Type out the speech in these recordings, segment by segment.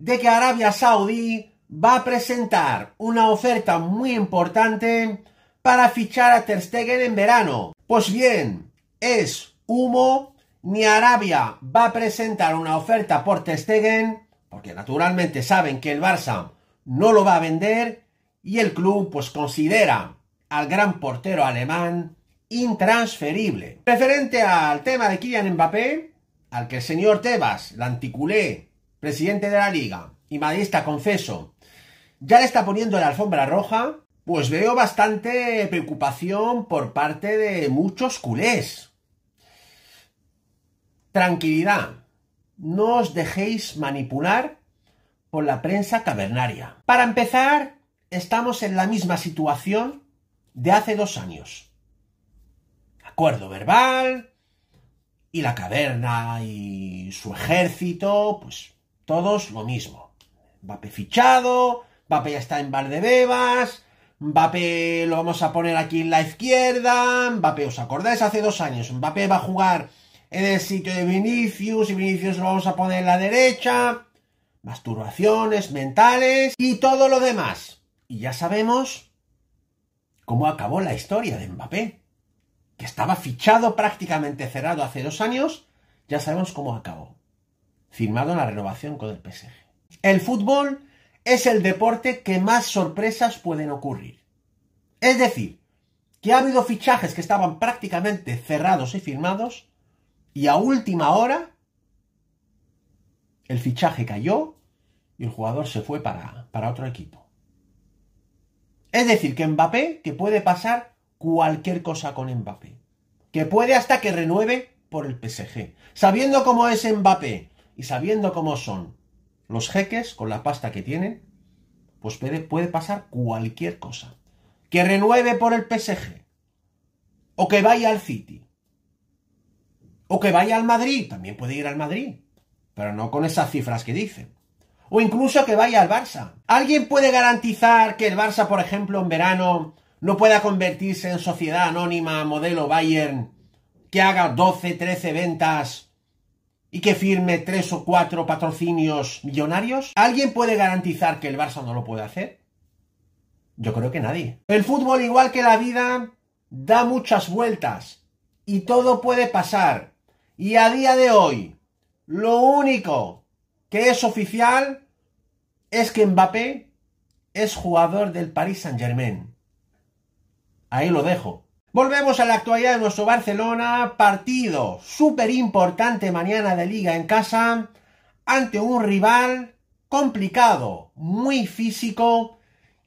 de que Arabia Saudí va a presentar una oferta muy importante para fichar a Ter Stegen en verano. Pues bien, es humo, ni Arabia va a presentar una oferta por Ter Stegen, porque naturalmente saben que el Barça no lo va a vender y el club pues considera al gran portero alemán intransferible. Referente al tema de Kylian Mbappé, al que el señor Tebas, la anticulé, presidente de la liga y madridista, confeso, ya le está poniendo la alfombra roja, pues veo bastante preocupación por parte de muchos culés. Tranquilidad, no os dejéis manipular por la prensa cavernaria. Para empezar, estamos en la misma situación de hace dos años. Acuerdo verbal, y la caverna y su ejército, pues todos lo mismo. Mbappé fichado, Mbappé ya está en Valdebebas, Mbappé lo vamos a poner aquí en la izquierda, Mbappé, ¿os acordáis hace dos años? Mbappé va a jugar en el sitio de Vinicius y Vinicius lo vamos a poner en la derecha, masturbaciones mentales y todo lo demás. Y ya sabemos cómo acabó la historia de Mbappé, que estaba fichado prácticamente cerrado hace dos años, ya sabemos cómo acabó firmado la renovación con el PSG. El fútbol es el deporte que más sorpresas pueden ocurrir. Es decir, que ha habido fichajes que estaban prácticamente cerrados y firmados y a última hora el fichaje cayó y el jugador se fue para, para otro equipo. Es decir, que Mbappé, que puede pasar cualquier cosa con Mbappé. Que puede hasta que renueve por el PSG. Sabiendo cómo es Mbappé, y sabiendo cómo son los jeques con la pasta que tienen, pues puede, pasar cualquier cosa. Que renueve por el PSG, o que vaya al City, o que vaya al Madrid, también puede ir al Madrid, pero no con esas cifras que dicen. O incluso que vaya al Barça. ¿Alguien puede garantizar que el Barça, por ejemplo, en verano no pueda convertirse en sociedad anónima modelo Bayern que haga 12, 13 ventas y que firme tres o cuatro patrocinios millonarios? ¿Alguien puede garantizar que el Barça no lo puede hacer? Yo creo que nadie. El fútbol, igual que la vida, da muchas vueltas y todo puede pasar. Y a día de hoy, lo único que es oficial es que Mbappé es jugador del Paris Saint-Germain. Ahí lo dejo. Volvemos a la actualidad de nuestro Barcelona, partido súper importante mañana de liga en casa, ante un rival complicado, muy físico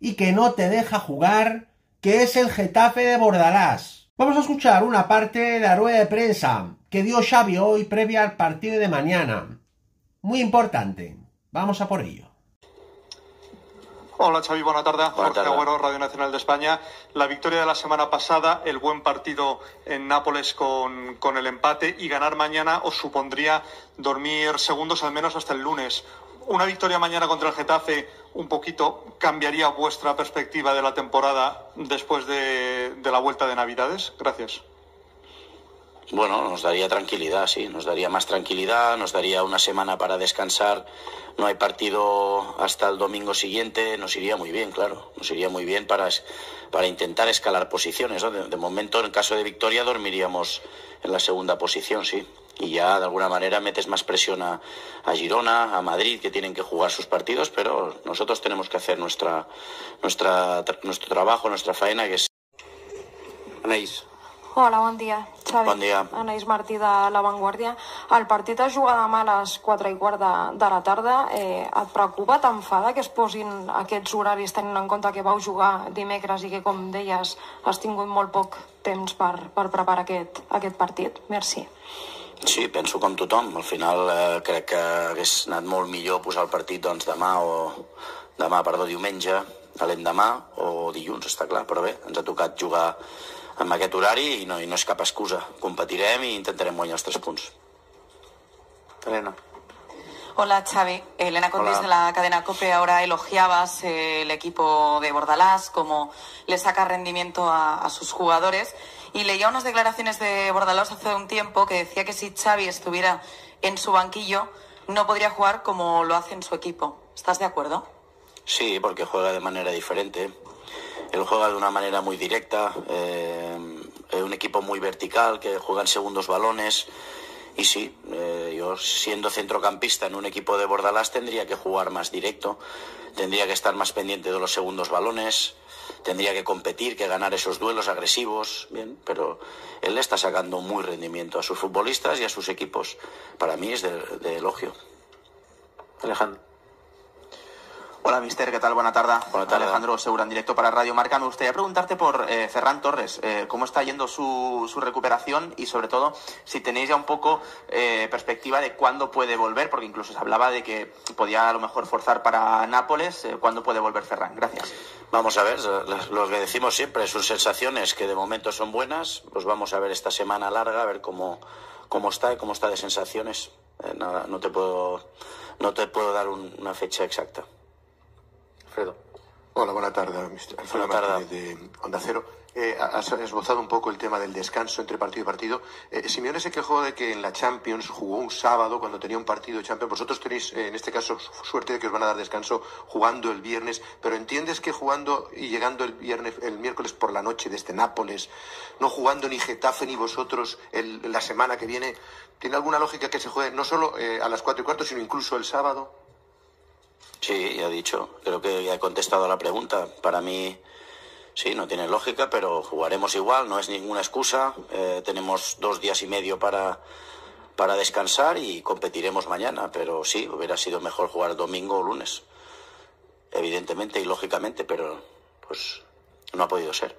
y que no te deja jugar, que es el Getafe de Bordalás. Vamos a escuchar una parte de la rueda de prensa que dio Xavi hoy previa al partido de mañana. Muy importante, vamos a por ello. Hola Xavi, buena tarde. Jorge Agüero, Radio Nacional de España. La victoria de la semana pasada, el buen partido en Nápoles con, el empate y ganar mañana os supondría dormir segundos al menos hasta el lunes. Una victoria mañana contra el Getafe un poquito cambiaría vuestra perspectiva de la temporada después de, de la vuelta de Navidades. Gracias bueno, nos daría tranquilidad, sí, nos daría más tranquilidad, nos daría una semana para descansar, no hay partido hasta el domingo siguiente, nos iría muy bien, claro, nos iría muy bien para, para intentar escalar posiciones. De, momento, en caso de victoria, dormiríamos en la segunda posición, sí. Y ya de alguna manera metes más presión a, Girona, a Madrid, que tienen que jugar sus partidos, pero nosotros tenemos que hacer nuestra, nuestra, nuestro trabajo, nuestra faena, que es. Hola, buen día. Xavi. Bon dia. Anaïs Martí de La Vanguardia. El partit es juga demà a les 4 i quart de, de la tarda. Eh, et preocupa, t'enfada que es posin aquests horaris tenint en compte que vau jugar dimecres i que, com deies, has tingut molt poc temps per, per preparar aquest, aquest partit? Merci. Sí, penso com tothom. Al final eh, crec que hagués anat molt millor posar el partit doncs, demà o demà, perdó, diumenge, l'endemà o dilluns, està clar, però bé, ens ha tocat jugar amb aquest horari no, i no és excusa. Competirem y intentarem guanyar los tres puntos... Elena. Hola Xavi, Elena Cortés de la cadena COPE, ahora elogiabas eh, el equipo de Bordalás, como le saca rendimiento a, a, sus jugadores y leía unas declaraciones de Bordalás hace un tiempo que decía que si Xavi estuviera en su banquillo no podría jugar como lo hace en su equipo. ¿Estás de acuerdo? Sí, porque juega de manera diferente. Él juega de una manera muy directa, eh, es un equipo muy vertical, que juega en segundos balones. Y sí, eh, yo siendo centrocampista en un equipo de Bordalás tendría que jugar más directo, tendría que estar más pendiente de los segundos balones, tendría que competir, que ganar esos duelos agresivos, bien, pero él le está sacando muy rendimiento a sus futbolistas y a sus equipos. Para mí es de elogio. Alejandro. Hola, Mister, ¿qué tal? Buena tarde. Buenas tardes. Alejandro Segura, en directo para Radio Marca. Me gustaría preguntarte por eh, Ferran Torres, eh, cómo está yendo su, recuperación y, sobre todo, si tenéis ya un poco eh, perspectiva de cuándo puede volver, porque incluso se hablaba de que podía a lo mejor forzar para Nápoles. ¿Cuándo puede volver Ferran? Gracias. Vamos a ver, lo que decimos siempre, sus sensaciones que de momento son buenas, pues vamos a ver esta semana larga, a ver cómo, cómo está y cómo está de sensaciones. no te puedo, no te puedo dar una fecha exacta. Hola, buena tarde, Alfredo de Onda Cero. Eh, has esbozado un poco el tema del descanso entre partido y partido. Eh, Simeone se quejó de que en la Champions jugó un sábado cuando tenía un partido de Champions. Vosotros tenéis, eh, en este caso, suerte de que os van a dar descanso jugando el viernes, pero ¿entiendes que jugando y llegando el viernes, el miércoles por la noche desde este Nápoles, no jugando ni Getafe ni vosotros la semana que viene, ¿tiene alguna lógica que se juegue no solo eh, a las cuatro y cuarto, sino incluso el sábado? Sí, ya he dicho. Creo que ya he contestado a la pregunta. Para mí, sí, no tiene lógica, pero jugaremos igual, no es ninguna excusa. Eh, tenemos dos días y medio para, para descansar y competiremos mañana, pero sí, hubiera sido mejor jugar domingo o lunes. Evidentemente y lógicamente, pero pues no ha podido ser.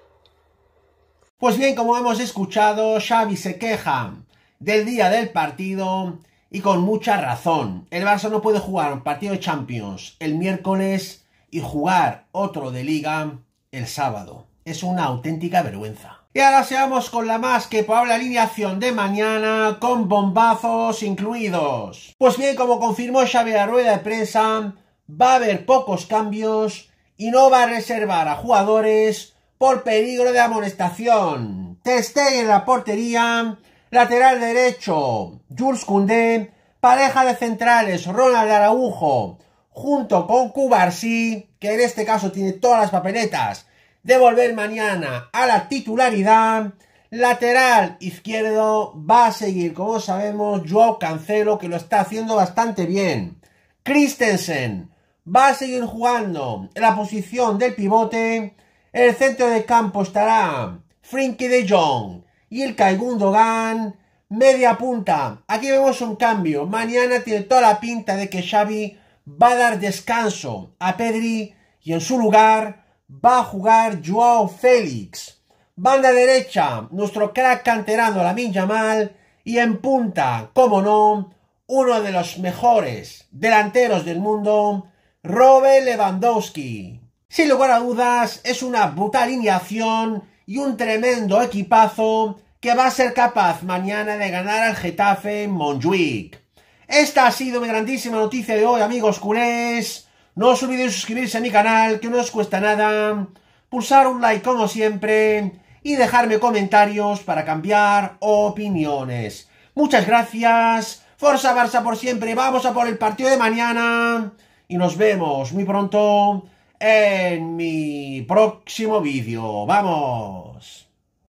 Pues bien, como hemos escuchado, Xavi se queja del día del partido y con mucha razón. El Barça no puede jugar un partido de Champions el miércoles y jugar otro de Liga el sábado. Es una auténtica vergüenza. Y ahora seamos con la más que probable alineación de mañana, con bombazos incluidos. Pues bien, como confirmó Xavi a rueda de prensa, va a haber pocos cambios y no va a reservar a jugadores por peligro de amonestación. Testé en la portería, Lateral derecho, Jules Koundé. Pareja de centrales, Ronald Araujo. Junto con Cubarsí, que en este caso tiene todas las papeletas de volver mañana a la titularidad. Lateral izquierdo va a seguir, como sabemos, Joao Cancelo, que lo está haciendo bastante bien. Christensen va a seguir jugando en la posición del pivote. el centro de campo estará Frinky de Jong, y el Caigundogan media punta. Aquí vemos un cambio. Mañana tiene toda la pinta de que Xavi va a dar descanso a Pedri y en su lugar va a jugar Joao Félix. Banda derecha, nuestro crack canterano Lamin Mal. y en punta, como no, uno de los mejores delanteros del mundo, Robert Lewandowski. Sin lugar a dudas, es una brutal alineación y un tremendo equipazo que va a ser capaz mañana de ganar al Getafe en Esta ha sido mi grandísima noticia de hoy, amigos culés. No os olvidéis suscribirse a mi canal, que no os cuesta nada. Pulsar un like como siempre y dejarme comentarios para cambiar opiniones. Muchas gracias. Forza Barça por siempre. Vamos a por el partido de mañana. Y nos vemos muy pronto en mi próximo vídeo. ¡Vamos!